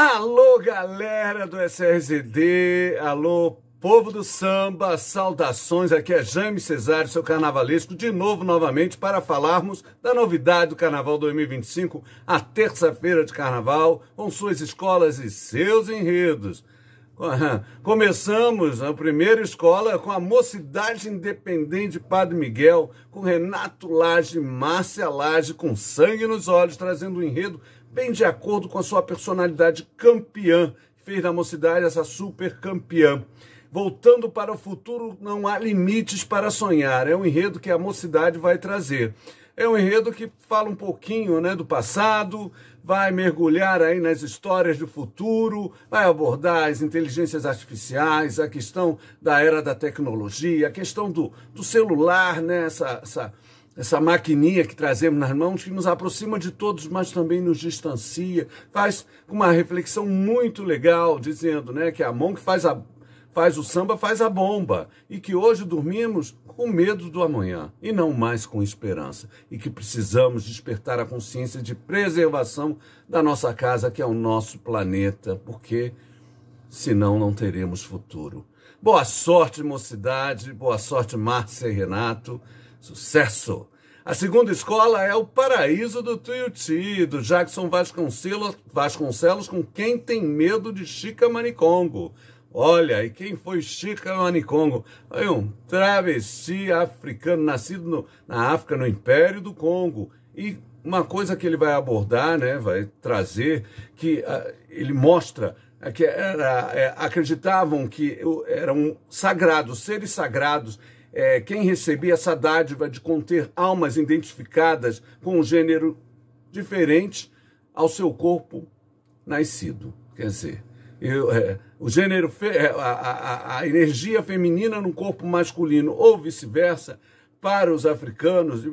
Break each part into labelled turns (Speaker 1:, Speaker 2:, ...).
Speaker 1: Alô, galera do SRZD, alô, povo do samba, saudações, aqui é Jaime Cesário, seu carnavalesco, de novo, novamente, para falarmos da novidade do Carnaval 2025, a terça-feira de Carnaval, com suas escolas e seus enredos. Começamos a primeira escola com a Mocidade Independente Padre Miguel, com Renato Lage, Márcia Lage, com sangue nos olhos, trazendo um enredo bem de acordo com a sua personalidade campeã, fez da mocidade essa super campeã. Voltando para o futuro, não há limites para sonhar. É um enredo que a mocidade vai trazer. É um enredo que fala um pouquinho né, do passado, vai mergulhar aí nas histórias do futuro, vai abordar as inteligências artificiais, a questão da era da tecnologia, a questão do, do celular, né, essa, essa essa maquininha que trazemos nas mãos, que nos aproxima de todos, mas também nos distancia, faz uma reflexão muito legal, dizendo né, que a mão que faz, a, faz o samba faz a bomba, e que hoje dormimos com medo do amanhã, e não mais com esperança, e que precisamos despertar a consciência de preservação da nossa casa, que é o nosso planeta, porque senão não teremos futuro. Boa sorte, mocidade, boa sorte, Márcia e Renato. Sucesso! A segunda escola é o Paraíso do Tuiuti, do Jackson Vasconcelos, Vasconcelos, com Quem Tem Medo de Chica Manicongo. Olha, e quem foi Chica Manicongo? Foi um travesti africano, nascido no, na África, no Império do Congo. E uma coisa que ele vai abordar, né, vai trazer, que uh, ele mostra é que era, é, acreditavam que eram sagrados, seres sagrados, é, quem recebia essa dádiva de conter almas identificadas com um gênero diferente ao seu corpo nascido. Quer dizer, eu, é, o gênero, é, a, a, a, energia feminina no corpo masculino, ou vice-versa, para os africanos,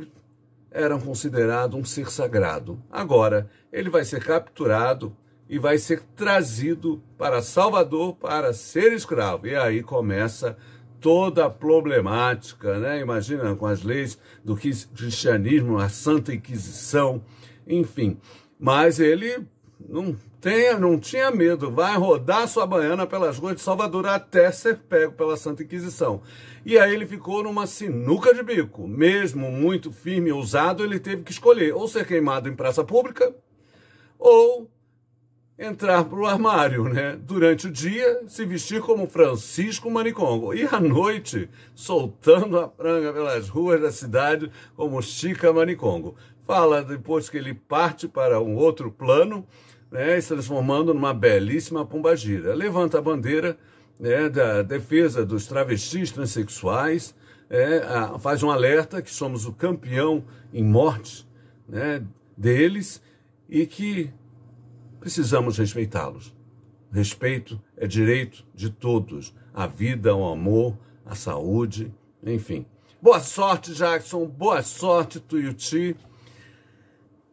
Speaker 1: eram considerado um ser sagrado. Agora, ele vai ser capturado e vai ser trazido para Salvador para ser escravo. E aí começa a toda a problemática, né? Imagina com as leis do cristianismo, a Santa Inquisição, enfim. Mas ele não tenha, não tinha medo, vai rodar sua baiana pelas ruas de Salvador até ser pego pela Santa Inquisição. E aí ele ficou numa sinuca de bico. Mesmo muito firme e ousado, ele teve que escolher ou ser queimado em praça pública ou entrar para o armário, né? Durante o dia, se vestir como Francisco Manicongo. E à noite, soltando a pranga pelas ruas da cidade como Chica Manicongo. Fala depois que ele parte para um outro plano, né? Se transformando numa belíssima pombagira. Levanta a bandeira né, da defesa dos travestis transexuais, é, a, faz um alerta que somos o campeão em mortes né, deles e que precisamos respeitá-los. Respeito é direito de todos, A vida, o amor, a saúde, enfim. Boa sorte, Jackson, boa sorte, Tuiuti.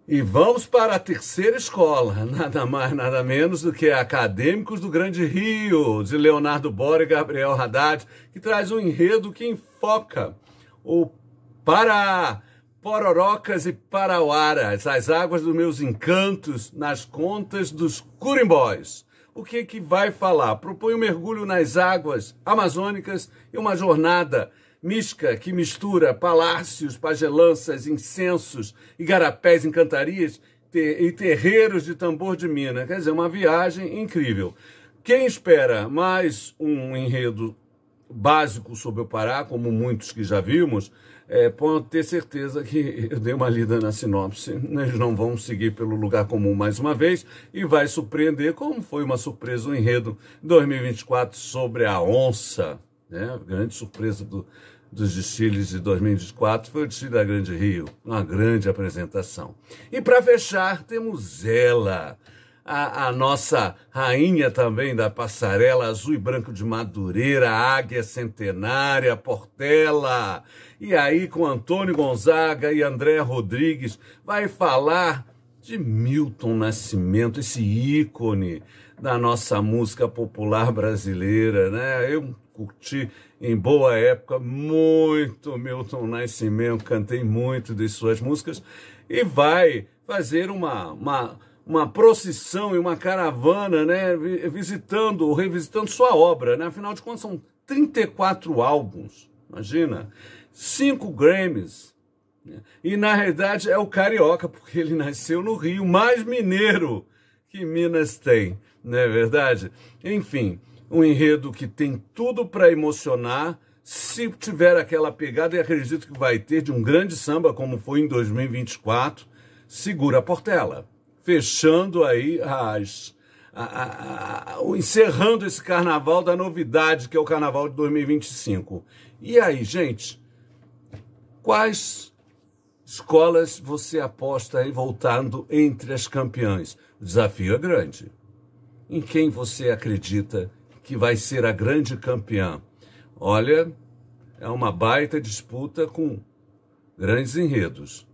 Speaker 1: E vamos para a terceira escola, nada mais, nada menos do que Acadêmicos do Grande Rio, de Leonardo Bora e Gabriel Haddad, que traz um enredo que enfoca o Pará pororocas e parauaras, as águas dos meus encantos nas contas dos curimbóis. O que é que vai falar? Propõe um mergulho nas águas amazônicas e uma jornada mística que mistura palácios, pagelanças, incensos, igarapés, encantarias e terreiros de tambor de mina. Quer dizer, uma viagem incrível. Quem espera mais um enredo básico sobre o Pará, como muitos que já vimos, é, pode ter certeza que eu dei uma lida na sinopse. Eles não vão seguir pelo lugar comum mais uma vez e vai surpreender, como foi uma surpresa o enredo 2024 sobre a onça. Né? Grande surpresa do, dos desfiles de 2024 foi o desfile da Grande Rio, uma grande apresentação. E para fechar, temos ela a, a, nossa rainha também da passarela, azul e branco de Madureira, Águia Centenária, Portela. E aí com Antônio Gonzaga e André Rodrigues, vai falar de Milton Nascimento, esse ícone da nossa música popular brasileira, né? Eu curti em boa época muito Milton Nascimento, cantei muito de suas músicas e vai fazer uma, uma uma procissão e uma caravana, né, visitando ou revisitando sua obra, né? Afinal de contas, são 34 álbuns, imagina, cinco Grammys. Né? E na realidade é o carioca, porque ele nasceu no Rio, mais mineiro que Minas tem, não é verdade? Enfim, um enredo que tem tudo para emocionar, se tiver aquela pegada, e acredito que vai ter, de um grande samba como foi em 2024, segura a portela fechando aí as. A, a, a, encerrando esse carnaval da novidade, que é o carnaval de 2025. E aí, gente, quais escolas você aposta aí voltando entre as campeãs? O desafio é grande. Em quem você acredita que vai ser a grande campeã? Olha, é uma baita disputa com grandes enredos.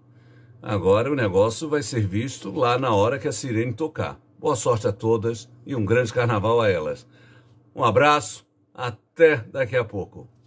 Speaker 1: Agora o negócio vai ser visto lá na hora que a sirene tocar. Boa sorte a todas e um grande carnaval a elas. Um abraço, até daqui a pouco.